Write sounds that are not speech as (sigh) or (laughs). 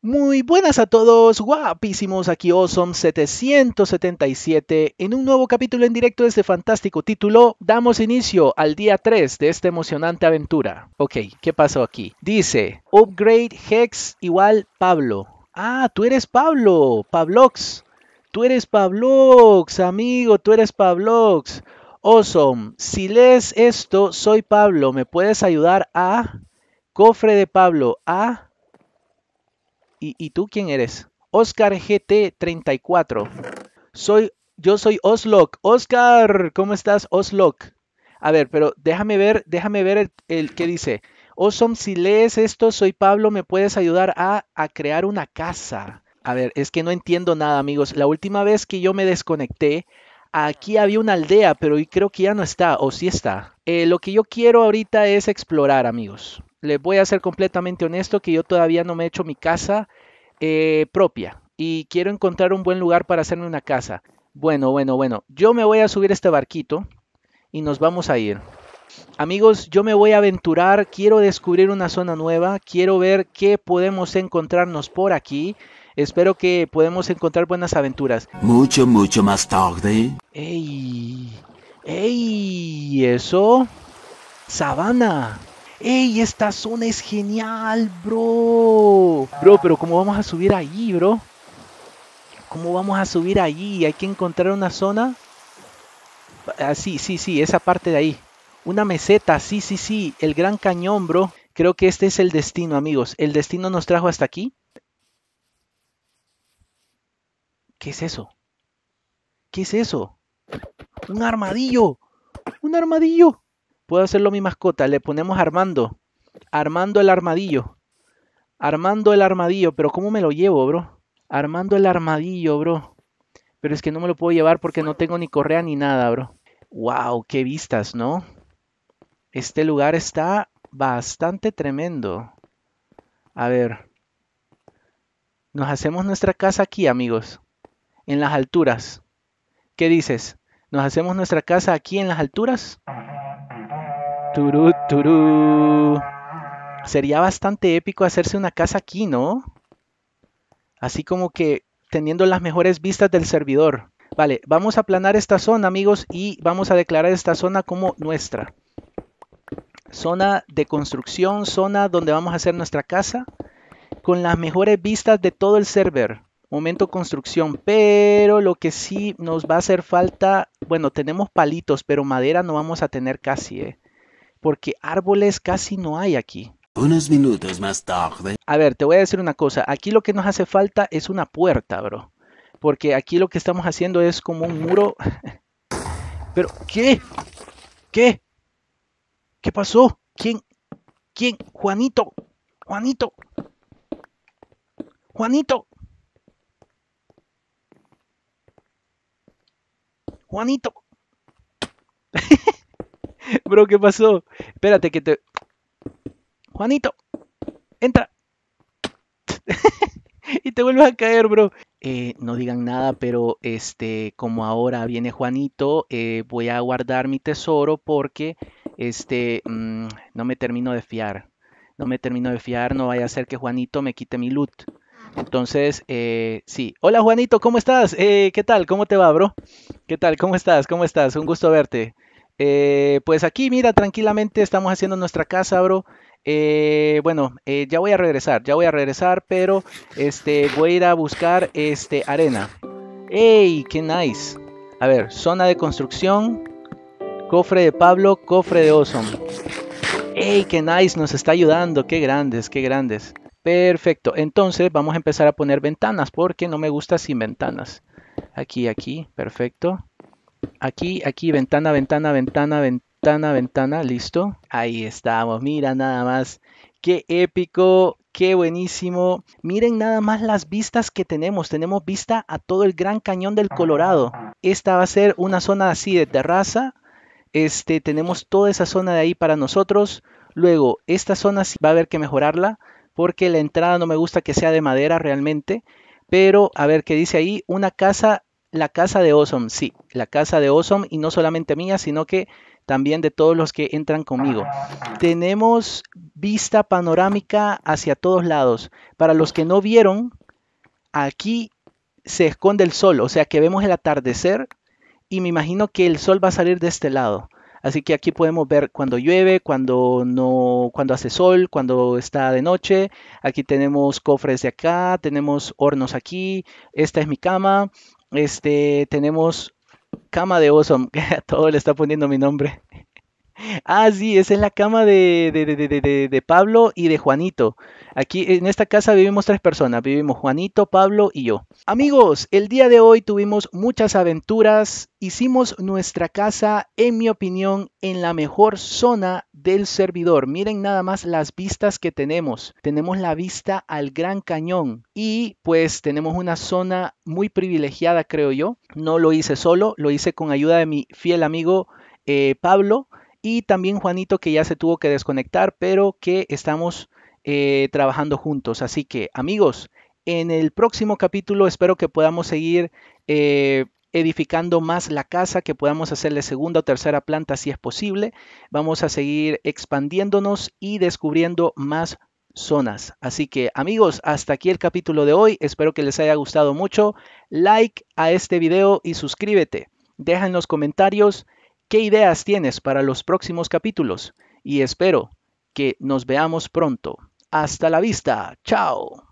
Muy buenas a todos, guapísimos, aquí Awesome 777. En un nuevo capítulo en directo de este fantástico título, damos inicio al día 3 de esta emocionante aventura. Ok, ¿qué pasó aquí? Dice, upgrade hex igual Pablo. Ah, tú eres Pablo, Pablox. Tú eres Pablox, amigo, tú eres Pablox. Awesome, si lees esto, soy Pablo, ¿me puedes ayudar a... Cofre de Pablo, a... ¿Y, tú quién eres? Oscar GT34. Soy, yo soy Oslock. Oscar, ¿cómo estás, Oslock? A ver, pero déjame ver, déjame ver el, que dice. Osom, oh, si lees esto, soy Pablo, ¿me puedes ayudar a, a, crear una casa? A ver, es que no entiendo nada, amigos. La última vez que yo me desconecté, aquí había una aldea, pero creo que ya no está, o sí está. Eh, lo que yo quiero ahorita es explorar, amigos les voy a ser completamente honesto que yo todavía no me he hecho mi casa eh, propia y quiero encontrar un buen lugar para hacerme una casa. Bueno, bueno, bueno, yo me voy a subir a este barquito y nos vamos a ir. Amigos, yo me voy a aventurar, quiero descubrir una zona nueva, quiero ver qué podemos encontrarnos por aquí. Espero que podemos encontrar buenas aventuras. Mucho, mucho más tarde. ¡Ey! ¡Ey! ¿Eso? ¡Sabana! ¡Ey, esta zona es genial, bro! Bro, pero ¿cómo vamos a subir allí, bro? ¿Cómo vamos a subir allí? Hay que encontrar una zona. Ah, sí, sí, sí, esa parte de ahí. Una meseta, sí, sí, sí. El gran cañón, bro. Creo que este es el destino, amigos. El destino nos trajo hasta aquí. ¿Qué es eso? ¿Qué es eso? ¡Un armadillo! ¡Un armadillo! Puedo hacerlo mi mascota. Le ponemos Armando. Armando el armadillo. Armando el armadillo. Pero ¿cómo me lo llevo, bro? Armando el armadillo, bro. Pero es que no me lo puedo llevar porque no tengo ni correa ni nada, bro. ¡Wow! ¡Qué vistas, ¿no? Este lugar está bastante tremendo. A ver. Nos hacemos nuestra casa aquí, amigos. En las alturas. ¿Qué dices? ¿Nos hacemos nuestra casa aquí en las alturas? Turú, turú. Sería bastante épico hacerse una casa aquí, ¿no? Así como que teniendo las mejores vistas del servidor. Vale, vamos a planar esta zona, amigos, y vamos a declarar esta zona como nuestra. Zona de construcción, zona donde vamos a hacer nuestra casa, con las mejores vistas de todo el server. Momento construcción, pero lo que sí nos va a hacer falta, bueno, tenemos palitos, pero madera no vamos a tener casi, ¿eh? porque árboles casi no hay aquí. Unos minutos más tarde. A ver, te voy a decir una cosa. Aquí lo que nos hace falta es una puerta, bro. Porque aquí lo que estamos haciendo es como un muro. (laughs) Pero, ¿qué? ¿Qué? ¿Qué pasó? ¿Quién? ¿Quién? Juanito. Juanito. Juanito. Juanito. (laughs) (laughs) Bro, ¿qué pasó? Espérate que te... Juanito, entra. (laughs) y te vuelves a caer, bro. Eh, no digan nada, pero este, como ahora viene Juanito, eh, voy a guardar mi tesoro porque este, mm, no me termino de fiar. No me termino de fiar, no vaya a ser que Juanito me quite mi loot. Entonces, eh, sí. Hola Juanito, ¿cómo estás? ¿Qué tal? ¿Cómo te va, bro? ¿Qué tal? ¿Cómo estás? ¿Cómo estás? Un gusto verte. Eh, pues aquí, mira, tranquilamente estamos haciendo nuestra casa, bro. Eh, bueno, eh, ya voy a regresar, ya voy a regresar, pero este, voy a ir a buscar este, arena. ¡Ey! ¡Qué nice! A ver, zona de construcción, cofre de Pablo, cofre de Awesome. ¡Ey! ¡Qué nice! Nos está ayudando, qué grandes, qué grandes. Perfecto, entonces vamos a empezar a poner ventanas porque no me gusta sin ventanas. Aquí, aquí, perfecto. Aquí, aquí, ventana, ventana, ventana, ventana, ventana, listo. Ahí estamos, mira nada más. Qué épico, qué buenísimo. Miren nada más las vistas que tenemos. Tenemos vista a todo el Gran Cañón del Colorado. Esta va a ser una zona así de terraza. Este, tenemos toda esa zona de ahí para nosotros. Luego, esta zona va a haber que mejorarla porque la entrada no me gusta que sea de madera realmente. Pero a ver qué dice ahí, una casa la casa de Ozom, sí, la casa de Ozom, y no solamente mía, sino que también de todos los que entran conmigo. Tenemos vista panorámica hacia todos lados. Para los que no vieron, aquí se esconde el sol, o sea que vemos el atardecer y me imagino que el sol va a salir de este lado. Así que aquí podemos ver cuando llueve, cuando no, cuando hace sol, cuando está de noche. Aquí tenemos cofres de acá, tenemos hornos aquí. Esta es mi cama. Este, tenemos Cama de Osom, (laughs) que a todo le está poniendo mi nombre. Ah, sí, esa es la cama de, de, de, de, Pablo y de Juanito. Aquí en esta casa vivimos tres personas, vivimos Juanito, Pablo y yo. Amigos, el día de hoy tuvimos muchas aventuras, hicimos nuestra casa, en mi opinión, en la mejor zona del servidor. Miren nada más las vistas que tenemos. Tenemos la vista al Gran Cañón y pues tenemos una zona muy privilegiada, creo yo. No lo hice solo, lo hice con ayuda de mi fiel amigo eh, Pablo y también Juanito que ya se tuvo que desconectar, pero que estamos eh, trabajando juntos. Así que amigos, en el próximo capítulo espero que podamos seguir eh, edificando más la casa, que podamos hacerle segunda o tercera planta si es posible. Vamos a seguir expandiéndonos y descubriendo más zonas. Así que amigos, hasta aquí el capítulo de hoy. Espero que les haya gustado mucho. Like a este video y suscríbete. Deja en los comentarios qué ideas tienes para los próximos capítulos y espero que nos veamos pronto. Hasta la vista, chao.